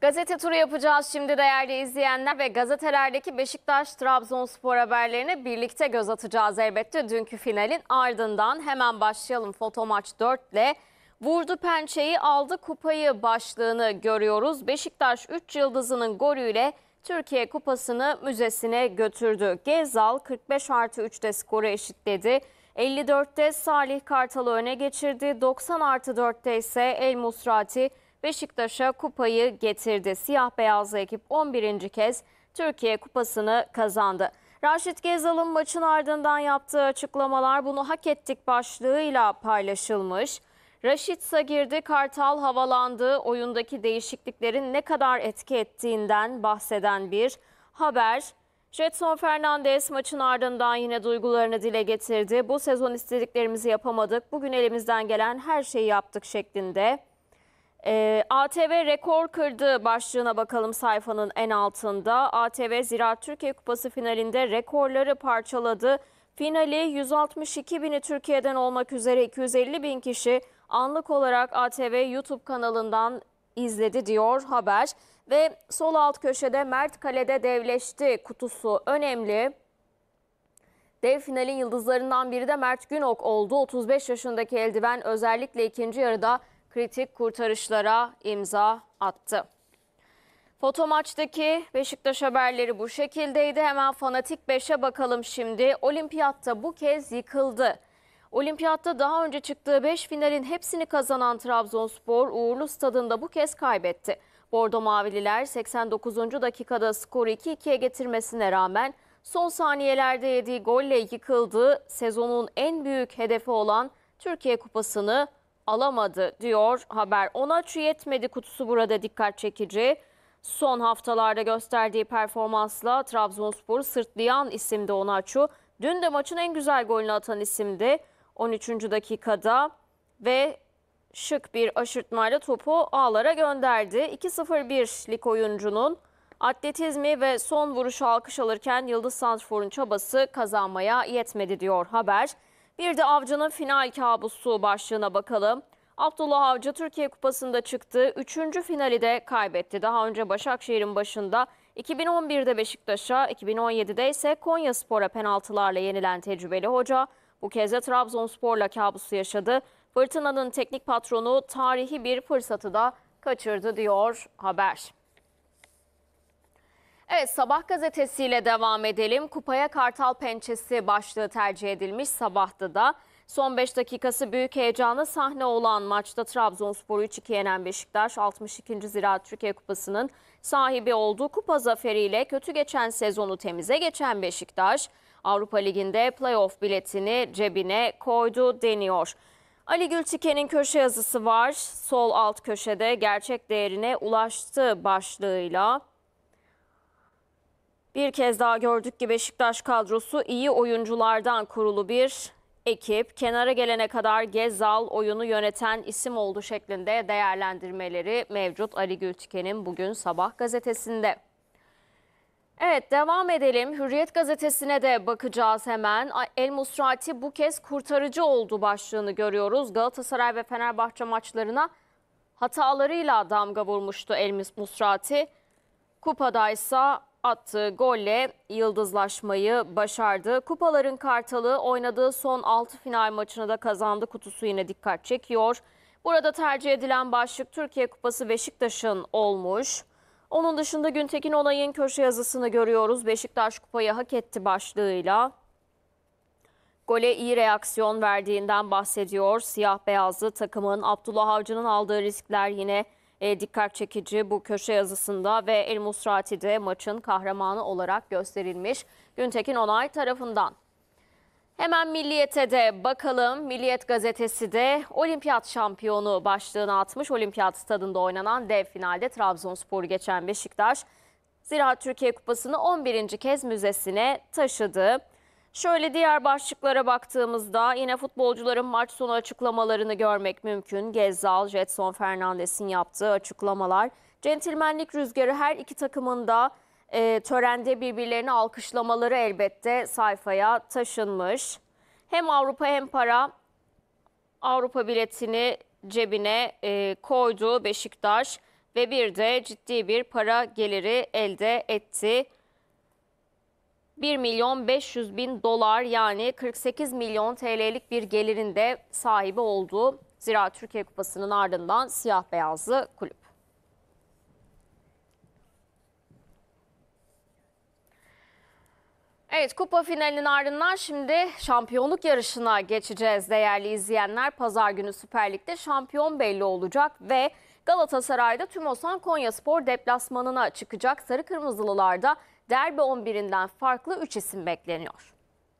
Gazete turu yapacağız şimdi değerli izleyenler ve gazetelerdeki Beşiktaş Trabzonspor haberlerine birlikte göz atacağız elbette. Dünkü finalin ardından hemen başlayalım foto maç 4 ile vurdu pençeyi aldı kupayı başlığını görüyoruz. Beşiktaş 3 yıldızının golüyle Türkiye kupasını müzesine götürdü. Gezal 45 artı 3'te skoru eşitledi. 54'te Salih Kartal'ı öne geçirdi. 90 artı 4'te ise El Musrati Beşiktaş'a kupayı getirdi. Siyah beyazlı ekip 11. kez Türkiye Kupası'nı kazandı. Raşit Gezal'ın maçın ardından yaptığı açıklamalar bunu hak ettik başlığıyla paylaşılmış. Raşitsa girdi, Kartal havalandı. Oyundaki değişikliklerin ne kadar etki ettiğinden bahseden bir haber. Jetson Fernandez maçın ardından yine duygularını dile getirdi. Bu sezon istediklerimizi yapamadık. Bugün elimizden gelen her şeyi yaptık şeklinde e, ee, ATV rekor kırdı başlığına bakalım sayfanın en altında. ATV Ziraat Türkiye Kupası finalinde rekorları parçaladı. Finali 162 bini Türkiye'den olmak üzere 250 bin kişi anlık olarak ATV YouTube kanalından izledi diyor haber. Ve sol alt köşede Mert Kale'de devleşti kutusu önemli. Dev finalin yıldızlarından biri de Mert Günok oldu. 35 yaşındaki eldiven özellikle ikinci yarıda kritik kurtarışlara imza attı. Foto maçtaki Beşiktaş haberleri bu şekildeydi. Hemen fanatik 5'e bakalım şimdi. Olimpiyatta bu kez yıkıldı. Olimpiyatta daha önce çıktığı 5 finalin hepsini kazanan Trabzonspor Uğurlu Stadında bu kez kaybetti. Bordo Mavililer 89. dakikada skoru 2-2'ye getirmesine rağmen son saniyelerde yediği golle yıkıldı. Sezonun en büyük hedefi olan Türkiye Kupası'nı alamadı diyor haber. Ona açı yetmedi kutusu burada dikkat çekici. Son haftalarda gösterdiği performansla Trabzonspor sırtlayan isimdi Onaçu. Dün de maçın en güzel golünü atan isimdi 13. dakikada ve şık bir aşırtmayla topu ağlara gönderdi. 2-0-1'lik 1 oyuncunun atletizmi ve son vuruşu alkış alırken Yıldız Santrfor'un çabası kazanmaya yetmedi diyor haber. Bir de Avcı'nın final kabusu başlığına bakalım. Abdullah Avcı Türkiye Kupası'nda çıktı. Üçüncü finali de kaybetti. Daha önce Başakşehir'in başında 2011'de Beşiktaş'a, 2017'de ise Konya Spor'a penaltılarla yenilen tecrübeli hoca bu kez de Trabzonspor'la kabusu yaşadı. Fırtınanın teknik patronu tarihi bir fırsatı da kaçırdı diyor haber. Evet Sabah gazetesiyle devam edelim. Kupaya kartal pençesi başlığı tercih edilmiş Sabah'ta da. Son 5 dakikası büyük heyecanı sahne olan maçta Trabzonspor'u 3-2 yenen Beşiktaş 62. Ziraat Türkiye Kupası'nın sahibi olduğu kupa zaferiyle kötü geçen sezonu temize geçen Beşiktaş Avrupa Ligi'nde playoff biletini cebine koydu deniyor. Ali Gülçiken'in köşe yazısı var. Sol alt köşede gerçek değerine ulaştı başlığıyla bir kez daha gördük ki Beşiktaş kadrosu iyi oyunculardan kurulu bir ekip. Kenara gelene kadar Gezal oyunu yöneten isim oldu şeklinde değerlendirmeleri mevcut Ali Gültiken'in bugün sabah gazetesinde. Evet devam edelim. Hürriyet gazetesine de bakacağız hemen. El Musrati bu kez kurtarıcı oldu başlığını görüyoruz. Galatasaray ve Fenerbahçe maçlarına hatalarıyla damga vurmuştu El Musrati. ise attığı golle yıldızlaşmayı başardı. Kupaların Kartalı oynadığı son 6 final maçını da kazandı. Kutusu yine dikkat çekiyor. Burada tercih edilen başlık Türkiye Kupası Beşiktaş'ın olmuş. Onun dışında Güntekin Onay'ın köşe yazısını görüyoruz. Beşiktaş kupayı hak etti başlığıyla. Gole iyi reaksiyon verdiğinden bahsediyor. Siyah beyazlı takımın Abdullah Avcı'nın aldığı riskler yine e, dikkat çekici bu köşe yazısında ve El Musrati de maçın kahramanı olarak gösterilmiş Güntekin Onay tarafından. Hemen Milliyet'e de bakalım. Milliyet gazetesi de olimpiyat şampiyonu başlığını atmış. Olimpiyat stadında oynanan dev finalde Trabzonspor geçen Beşiktaş, Ziraat Türkiye Kupası'nı 11. kez müzesine taşıdı. Şöyle diğer başlıklara baktığımızda yine futbolcuların maç sonu açıklamalarını görmek mümkün. Gezzal, Jetson Fernandes'in yaptığı açıklamalar. Centilmenlik rüzgarı her iki takımında e, törende birbirlerini alkışlamaları elbette sayfaya taşınmış. Hem Avrupa hem para Avrupa biletini cebine e, koydu Beşiktaş ve bir de ciddi bir para geliri elde etti. 1 milyon 500 bin dolar yani 48 milyon TL'lik bir gelirinde sahibi olduğu Zira Türkiye Kupası'nın ardından siyah beyazlı kulüp. Evet kupa finalinin ardından şimdi şampiyonluk yarışına geçeceğiz değerli izleyenler. Pazar günü Süper Lig'de şampiyon belli olacak ve Galatasaray'da Tümosan Konyaspor deplasmanına çıkacak. Sarı Kırmızılılar'da derbi 11'inden farklı 3 isim bekleniyor.